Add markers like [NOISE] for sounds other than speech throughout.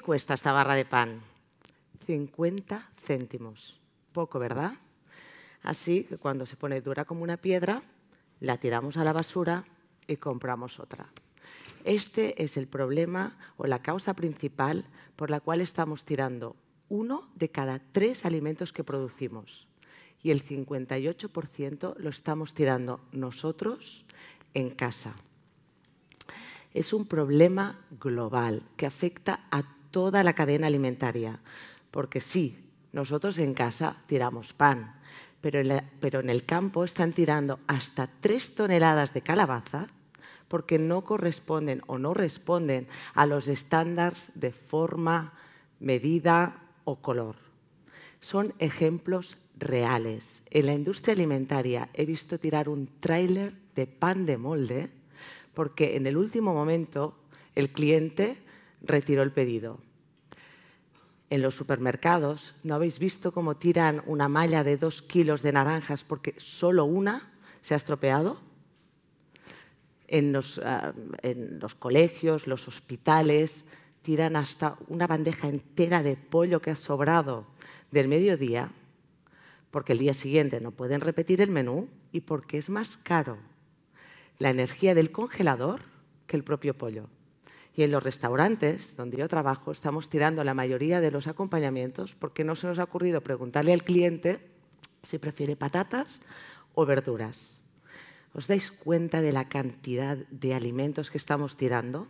cuesta esta barra de pan? 50 céntimos. Poco, ¿verdad? Así que cuando se pone dura como una piedra, la tiramos a la basura y compramos otra. Este es el problema o la causa principal por la cual estamos tirando uno de cada tres alimentos que producimos y el 58% lo estamos tirando nosotros en casa. Es un problema global que afecta a toda la cadena alimentaria. Porque sí, nosotros en casa tiramos pan, pero en, el campo están tirando hasta tres toneladas de calabaza porque no corresponden o no responden a los estándares de forma, medida o color. Son ejemplos reales. En la industria alimentaria he visto tirar un tráiler de pan de molde porque en el último momento el cliente retiró el pedido en los supermercados, ¿no habéis visto cómo tiran una malla de dos kilos de naranjas porque solo una se ha estropeado? En los, ah, en los colegios, los hospitales, tiran hasta una bandeja entera de pollo que ha sobrado del mediodía porque el día siguiente no pueden repetir el menú y porque es más caro la energía del congelador que el propio pollo. Y en los restaurantes donde yo trabajo estamos tirando la mayoría de los acompañamientos porque no se nos ha ocurrido preguntarle al cliente si prefiere patatas o verduras. ¿Os dais cuenta de la cantidad de alimentos que estamos tirando?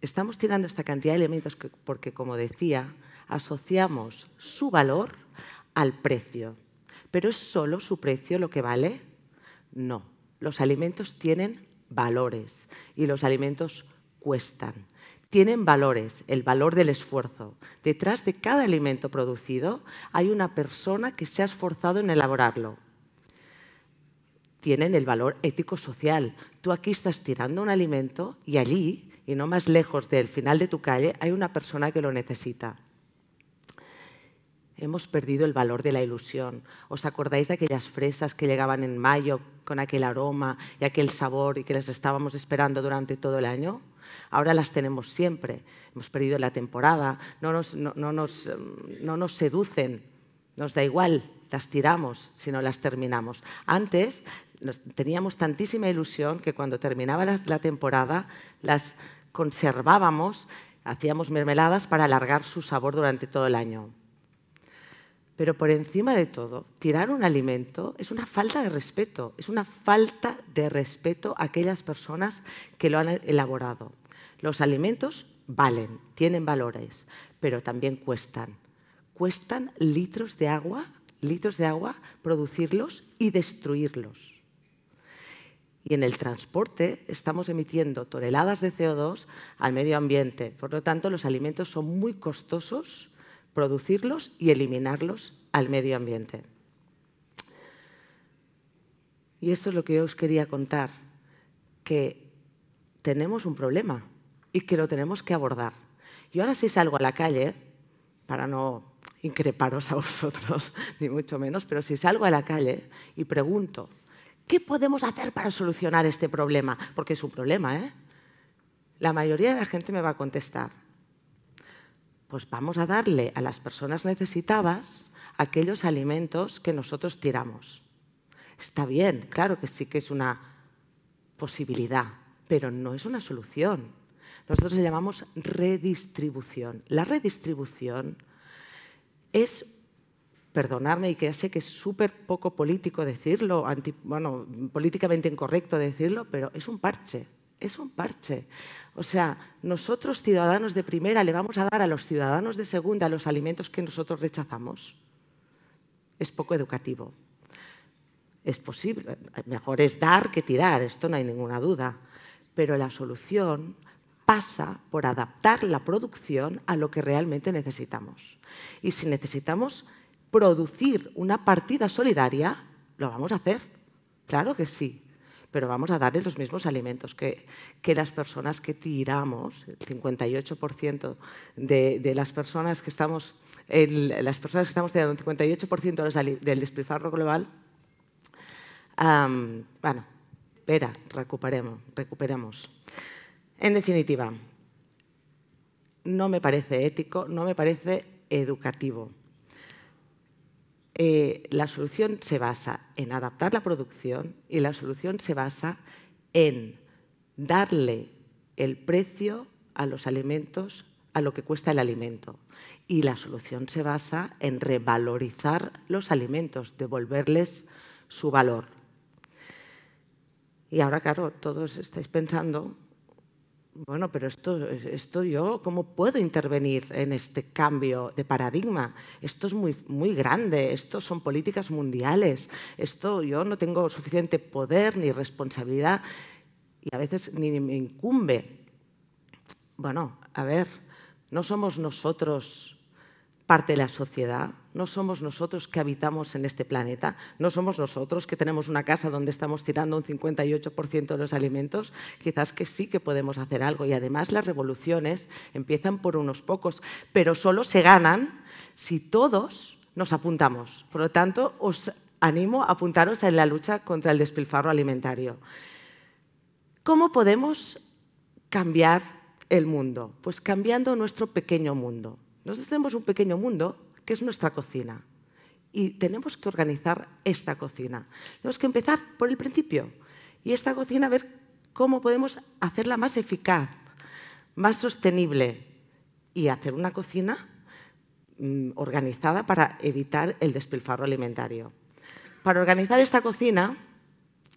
Estamos tirando esta cantidad de alimentos porque, como decía, asociamos su valor al precio. ¿Pero es solo su precio lo que vale? No, los alimentos tienen valores y los alimentos cuestan. Tienen valores, el valor del esfuerzo. Detrás de cada alimento producido hay una persona que se ha esforzado en elaborarlo. Tienen el valor ético-social. Tú aquí estás tirando un alimento y allí, y no más lejos del final de tu calle, hay una persona que lo necesita hemos perdido el valor de la ilusión. ¿Os acordáis de aquellas fresas que llegaban en mayo con aquel aroma y aquel sabor y que las estábamos esperando durante todo el año? Ahora las tenemos siempre. Hemos perdido la temporada, no nos, mm, seducen, nos da igual, las tiramos si no las terminamos. Antes teníamos tantísima ilusión que cuando terminaba la temporada las conservábamos, hacíamos mermeladas para alargar su sabor durante todo el año. Pero por encima de todo, tirar un alimento es una falta de respeto, es una falta de respeto a aquellas personas que lo han elaborado. Los alimentos valen, tienen valores, pero también cuestan. Cuestan litros de agua, litros de agua producirlos y destruirlos. Y en el transporte estamos emitiendo toneladas de CO2 al medio ambiente. Por lo tanto, los alimentos son muy costosos producirlos y eliminarlos al medio ambiente. Y esto es lo que yo os quería contar, que tenemos un problema y que lo tenemos que abordar. Yo ahora si salgo a la calle, para no increparos a [LAUGHS] vosotros, ni mucho menos, pero si salgo a la calle y pregunto, ¿qué podemos hacer para solucionar este problema? Porque es un problema, ¿eh? La mayoría de la gente me va a contestar, pues vamos a darle a las personas necesitadas aquellos alimentos que nosotros tiramos. Está bien, claro que sí que es una posibilidad, pero no es una solución. Nosotros le llamamos redistribución. La redistribución es, perdonarme y que ya sé que es súper poco político decirlo, bueno, políticamente incorrecto decirlo, pero es un parche es un parche. O sea, nosotros ciudadanos de primera le vamos a dar a los ciudadanos de segunda los alimentos que nosotros rechazamos. Es poco educativo. Es posible, mejor es dar que tirar, esto no hay ninguna duda. Pero la solución pasa por adaptar la producción a lo que realmente necesitamos. Y si necesitamos producir una partida solidaria, lo vamos a hacer. Claro que sí pero vamos a darles los mismos alimentos que, las personas que tiramos, el 58% de, las personas que estamos, las personas que estamos tirando, el 58% del despilfarro global, bueno, espera, recuperemos, recuperemos. En definitiva, no me parece ético, no me parece educativo. Eh, la solución se basa en adaptar la producción y la solución se basa en darle el precio a los alimentos, a lo que cuesta el alimento. Y la solución se basa en revalorizar los alimentos, devolverles su valor. Y ahora, claro, todos estáis pensando bueno, pero esto, esto yo, ¿cómo puedo intervenir en este cambio de paradigma? Esto es muy, muy grande, esto son políticas mundiales, esto yo no tengo suficiente poder ni responsabilidad y a veces ni me incumbe. Bueno, a ver, no somos nosotros parte de la sociedad, no somos nosotros que habitamos en este planeta, no somos nosotros que tenemos una casa donde estamos tirando un 58% de los alimentos, quizás que sí que podemos hacer algo y además las revoluciones empiezan por unos pocos, pero solo se ganan si todos nos apuntamos. Por lo tanto, os animo a apuntaros en la lucha contra el despilfarro alimentario. ¿Cómo podemos cambiar el mundo? Pues cambiando nuestro pequeño mundo. Nosotros tenemos un pequeño mundo que es nuestra cocina y tenemos que organizar esta cocina. Tenemos que empezar por el principio y esta cocina ver cómo podemos hacerla más eficaz, más sostenible y hacer una cocina mm, organizada para evitar el despilfarro alimentario. Para organizar esta cocina,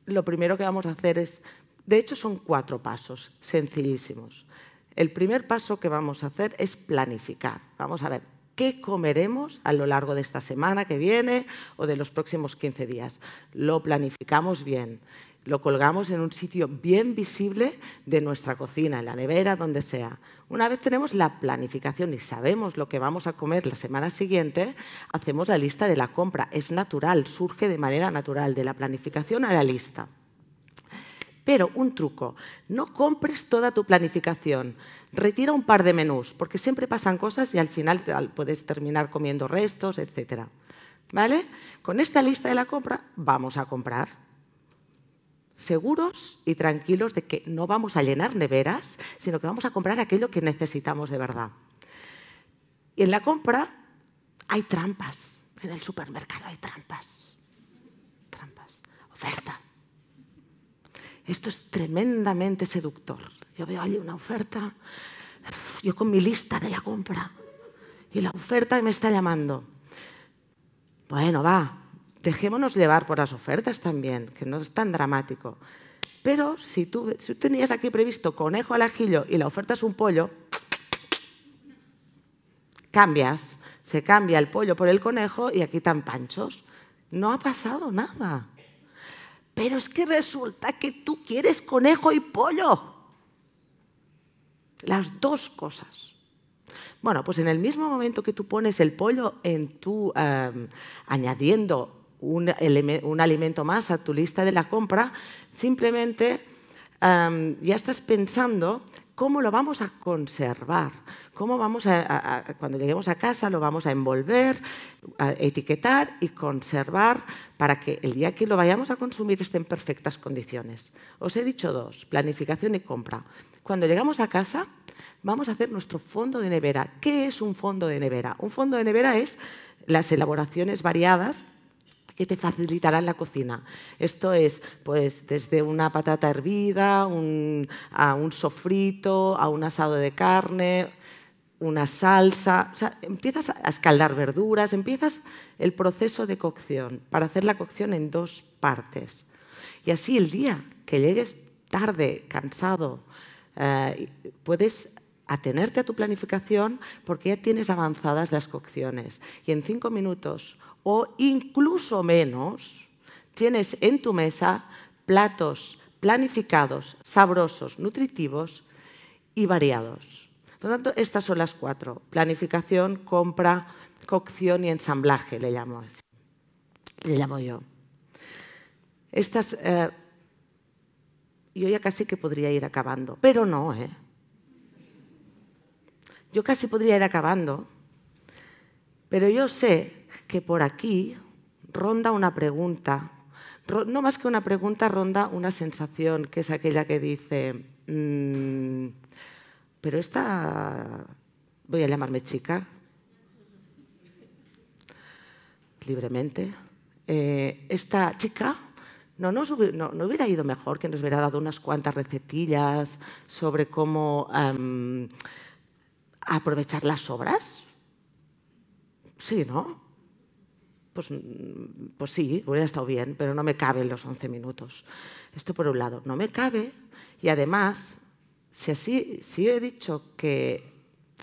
lo primero que vamos a hacer es, de hecho son cuatro pasos sencillísimos. El primer paso que vamos a hacer es planificar. Vamos a ver qué comeremos a lo largo de esta semana que viene o de los próximos 15 días. Lo planificamos bien. Lo colgamos en un sitio bien visible de nuestra cocina, en la nevera, donde sea. Una vez tenemos la planificación y sabemos lo que vamos a comer la semana siguiente, hacemos la lista de la compra. Es natural, surge de manera natural, de la planificación a la lista. Pero un truco, no compres toda tu planificación. Retira un par de menús, porque siempre pasan cosas y al final puedes terminar comiendo restos, etc. ¿Vale? Con esta lista de la compra vamos a comprar. Seguros y tranquilos de que no vamos a llenar neveras, sino que vamos a comprar aquello que necesitamos de verdad. Y en la compra hay trampas. En el supermercado hay trampas. Trampas. Oferta esto es tremendamente seductor. Yo veo allí una oferta, yo con mi lista de la compra, y la oferta me está llamando. Bueno, va, dejémonos llevar por las ofertas también, que no es tan dramático. Pero si tú, tenías aquí previsto conejo al ajillo y la oferta es un pollo, cambias, se cambia el pollo por el conejo y aquí están panchos. No ha pasado nada. Pero es que resulta que tú quieres conejo y pollo. Las dos cosas. Bueno, pues en el mismo momento que tú pones el pollo en tu, añadiendo un, alimento más a tu lista de la compra, simplemente ya estás pensando cómo lo vamos a conservar, cómo vamos a, cuando lleguemos a casa lo vamos a envolver, a etiquetar y conservar para que el día que lo vayamos a consumir esté en perfectas condiciones. Os he dicho dos, planificación y compra. Cuando llegamos a casa vamos a hacer nuestro fondo de nevera. ¿Qué es un fondo de nevera? Un fondo de nevera es las elaboraciones variadas que te facilitarán la cocina. Esto es pues, desde una patata hervida, a un sofrito, a un asado de carne, una salsa. empiezas a escaldar verduras, empiezas el proceso de cocción para hacer la cocción en dos partes. Y así el día que llegues tarde, cansado, eh, puedes atenerte a tu planificación porque ya tienes avanzadas las cocciones. Y en cinco minutos o incluso menos, tienes en tu mesa platos planificados, sabrosos, nutritivos y variados. Por lo tanto, estas son las cuatro. Planificación, compra, cocción y ensamblaje, le llamo así. Le llamo yo. Estas, eh, yo ya casi que podría ir acabando, pero no, ¿eh? Yo casi podría ir acabando, pero yo sé que por aquí ronda una pregunta, no más que una pregunta, ronda una sensación, que es aquella que dice, mm, pero esta, voy a llamarme chica, libremente, eh, esta chica no, hubiera, no, hubiera ido mejor que nos hubiera dado unas cuantas recetillas sobre cómo em, aprovechar las obras. Sí, ¿no? pues, mm, pues sí, hubiera estado bien, pero no me caben los 11 minutos. Esto por un lado, no me cabe y además, si, así, si he dicho que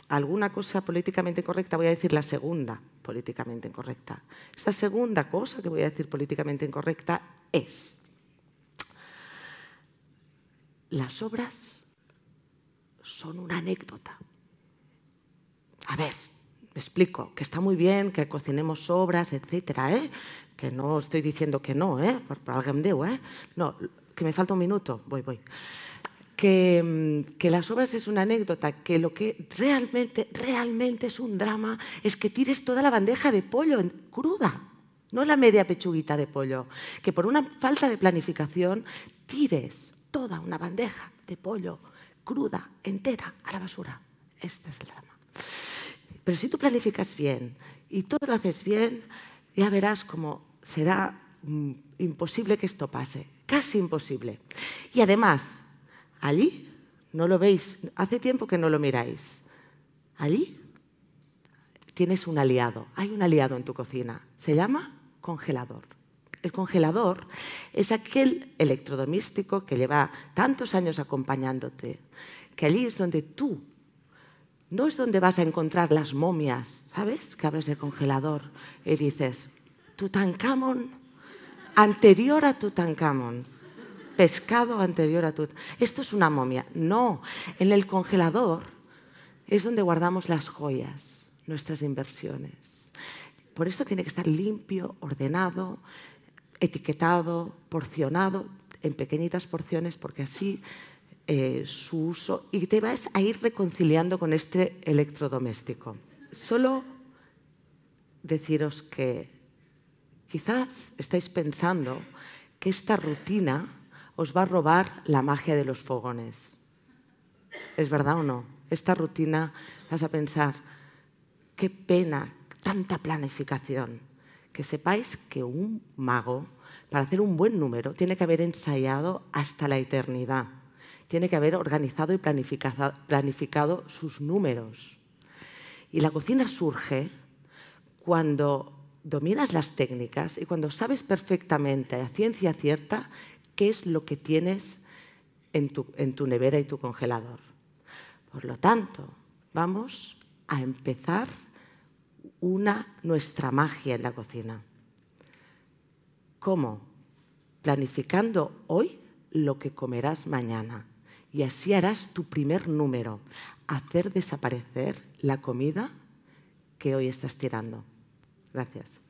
alguna cosa políticamente incorrecta, voy a decir la segunda políticamente incorrecta. Esta segunda cosa que voy a decir políticamente incorrecta es las obras son una anécdota. A ver, me explico, que está muy bien que cocinemos obras, etcétera, ¿eh? que no estoy diciendo que no, ¿eh? por, por alguien ¿eh? no, que me falta un minuto, voy, voy. Que, mm, que, las obras es una anécdota, que lo que realmente, realmente es un drama es que tires toda la bandeja de pollo cruda, no la media pechuguita de pollo, que por una falta de planificación tires toda una bandeja de pollo cruda, entera, a la basura. Este es el drama. Pero si tú planificas bien y todo lo haces bien, ya verás cómo será mm, imposible que esto pase, casi imposible. Y además, allí no lo veis, hace tiempo que no lo miráis. Allí tienes un aliado, hay un aliado en tu cocina, se llama congelador. El congelador es aquel electrodoméstico que lleva tantos años acompañándote, que allí es donde tú no es donde vas a encontrar las momias, ¿sabes? Que abres el congelador y dices, Tutankamón, anterior a Tutankamón, pescado anterior a Tutankamón. Esto es una momia. No, en el congelador es donde guardamos las joyas, nuestras inversiones. Por esto tiene que estar limpio, ordenado, etiquetado, porcionado, en pequeñitas porciones, porque así eh, su uso y te vas a ir reconciliando con este electrodoméstico. Solo deciros que quizás estáis pensando que esta rutina os va a robar la magia de los fogones. ¿Es verdad o no? Esta rutina vas a pensar, qué pena, tanta planificación. Que sepáis que un mago, para hacer un buen número, tiene que haber ensayado hasta la eternidad tiene que haber organizado y planificado, sus números. Y la cocina surge cuando dominas las técnicas y cuando sabes perfectamente, a ciencia cierta, qué es lo que tienes en tu, en tu nevera y tu congelador. Por lo tanto, vamos a empezar una, nuestra magia en la cocina. ¿Cómo? Planificando hoy lo que comerás mañana. Y así harás tu primer número, hacer desaparecer la comida que hoy estás tirando. Gracias.